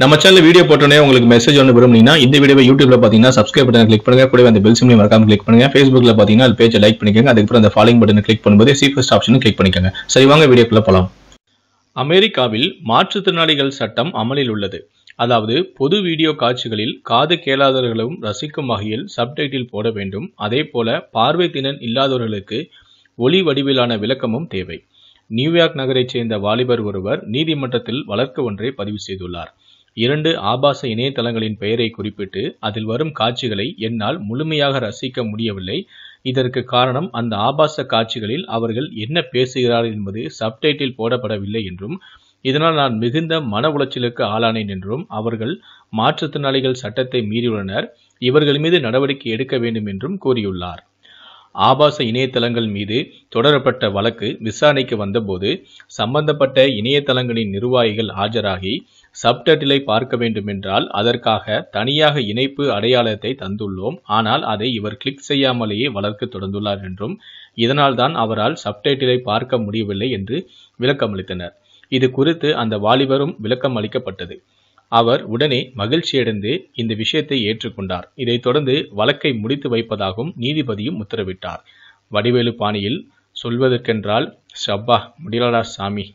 நம்ம channel video போட்டோன்னே உங்களுக்கு மெசேஜ் ஒன்று விரும்புனீங்கன்னா இந்த வீடியோ யூடியூப்ல பார்த்தீங்கன்னா சப்ஸ்கிரைப் பட்டன் கிளிக் பண்ணுங்க கூட அந்த பெல் சிம்லையும் மறக்காம கிளிக் பண்ணுங்க ஃபேஸ்புக்ல பார்த்தீங்கன்னா அது பேஜை லைக் பண்ணிக்கோங்க அதுக்கப்புறம் அந்த ஃபாலோயிங் பட்டன் கிளிக் பண்ணும்போது சீஃபஸ்ட் ஆப்ஷனும் கிளிக் பண்ணிக்கோங்க சரி வாங்க வீடியோக்குள்ள போகலாம் அமெரிக்காவில் மாற்றுத்திறனாளிகள் சட்டம் அமலில் உள்ளது அதாவது பொது வீடியோ காட்சிகளில் காது கேளாதவர்களும் ரசிக்கும் வகையில் சப்டைட்டில் போட வேண்டும் அதே போல பார்வை இல்லாதவர்களுக்கு ஒளி வடிவிலான விளக்கமும் தேவை நியூயார்க் நகரைச் சேர்ந்த வாலிபர் ஒருவர் நீதிமன்றத்தில் வழக்கு ஒன்றை பதிவு செய்துள்ளார் இரண்டு ஆபாச இணையதளங்களின் பெயரை குறிப்பிட்டு அதில் வரும் காட்சிகளை என்னால் முழுமையாக ரசிக்க முடியவில்லை இதற்கு காரணம் அந்த ஆபாச காட்சிகளில் அவர்கள் என்ன பேசுகிறார்கள் என்பது சப்டைட்டில் போடப்படவில்லை என்றும் இதனால் நான் மிகுந்த மன உளைச்சலுக்கு ஆளானேன் என்றும் அவர்கள் மாற்றுத்திறனாளிகள் சட்டத்தை மீறியுள்ளனர் இவர்கள் மீது நடவடிக்கை எடுக்க வேண்டும் என்றும் கூறியுள்ளார் ஆபாச இணையதளங்கள் மீது தொடரப்பட்ட வழக்கு விசாரணைக்கு வந்தபோது சம்பந்தப்பட்ட இணையதளங்களின் நிர்வாகிகள் ஆஜராகி சப்டைட்டிலை பார்க்க வேண்டுமென்றால் அதற்காக தனியாக இணைப்பு அடையாளத்தை தந்துள்ளோம் ஆனால் அதை இவர் கிளிக் செய்யாமலேயே வளர்க்க தொடர்ந்துள்ளார் என்றும் இதனால்தான் அவரால் சப்டைட்டிலை பார்க்க முடியவில்லை என்று விளக்கமளித்தனர் இது குறித்து அந்த வாலிபரும் விளக்கம் அளிக்கப்பட்டது அவர் உடனே மகிழ்ச்சியடைந்து இந்த விஷயத்தை ஏற்றுக்கொண்டார் இதைத் தொடர்ந்து வழக்கை முடித்து வைப்பதாகவும் நீதிபதியும் உத்தரவிட்டார் வடிவேலு பாணியில் சொல்வதற்கென்றால் சப்பா முடியலடா சாமி